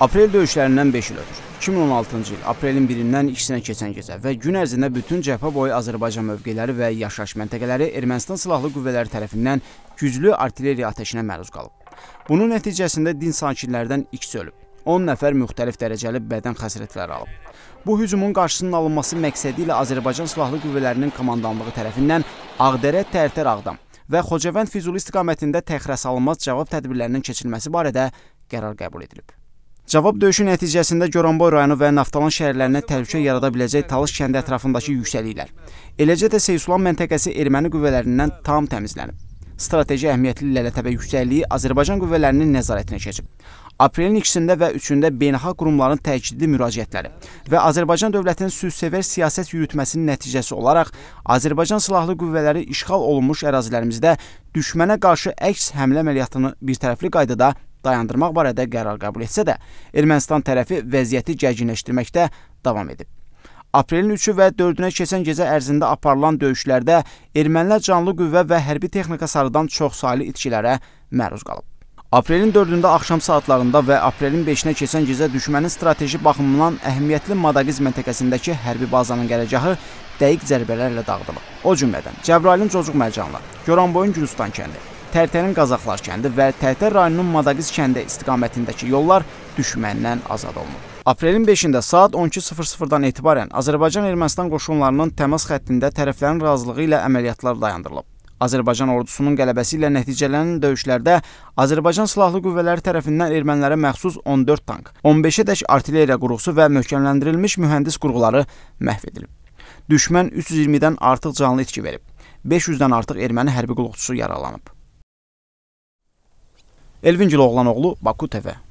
Aprel döyüşlərindən 5 il ötür. 2016-cı il aprelin 1-dən 2-sinə keçən gecə və gün ərzində bütün cəbhə boyu Azərbaycan mövqeləri və yaşayış məntəqələri Ermənistan silahlı qüvvələri tərəfindən güclü artilleriya atəşinə məruz qalıb. Bunun nəticəsində din sakinlərindən ikisi ölüb. 10 nəfər müxtəlif dərəcəli bədən xəsarətləri alıb. Bu hücumun qarşısının alınması məqsədi ilə Azərbaycan silahlı qüvvələrinin komandanlığı tərəfindən Ağdərə, Tərtər, Ağdam və Xocavənd Füzuli istiqamətində təxirəsalınmaz cavab tədbirlərinin keçirilməsi barədə qərar qəbul edilib. Cavab döyüşü nəticəsində Goranboy rayonu və Naftalan şəhərlərinə təhlükə yarada biləcək Talış kəndi ətrafındakı yüksəliklər, eləcə də Seysulan məntəqəsi erməni qüvvələrindən tam təmizlənib. Strateji əhəmiyyətli Lələtəbə yüksəkliyi Azərbaycan qüvvələrinin nəzarətinə keçib. Aprelin 2-də və 3-də beynəlxalq qurumların təkidli müraciətləri və Azərbaycan dövlətinin sülhsevər siyasət yürütməsinin nəticəsi olaraq Azərbaycan silahlı qüvvələri işğal olunmuş ərazilərimizdə düşmənə qarşı əks həmlə əməliyyatını birtərəfli qaydada dayandırmaq barədə qərar qəbul etsə də, Ermənistan tərəfi vəziyyəti gərginləşdirməkdə davam edib. Aprelin 3-ü və 4-ünə keçən gecə ərzində aparılan döyüşlərdə ermənilər canlı qüvvə və hərbi texnika sarıdan çoxsaylı itkilərə məruz qalıb. Aprelin 4-də axşam saatlarında və aprelin 5-nə keçən gecə düşmənin strateji baxımından əhəmiyyətli Madaqiz məntəqəsindəki hərbi bazanın gələcəyi dəqiq zərbələrlə dağıdılıb. O cümlədən Cəbrayılın cocuq mərcanları, Goranboyun Gülüstan kəndi, Tərtərin Qazaxlar kəndi və Tərtər rayonunun Madaqiz kəndi istiqamətindəki yollar düşməndən azad olunub. Aprelin 5-də saat 12:00-dan etibarən Azərbaycan-Ermənistan qoşunlarının təmas xəttində tərəflərin razılığı ilə əməliyyatlar dayandırılıb. Azərbaycan ordusunun qələbəsi ilə nəticələnən döyüşlərdə Azərbaycan silahlı qüvvələri tərəfindən ermənilərə məxsus 14 tank, 15-ədək artilleriya qurğusu və möhkəmləndirilmiş mühəndis qurğuları məhv edilib. Düşmən 320-dən artıq canlı itki verib, 500-dən artıq erməni hərbi qulluqçusu yaralanıb. Elvin Ciloğlanoğlu, Baku TV.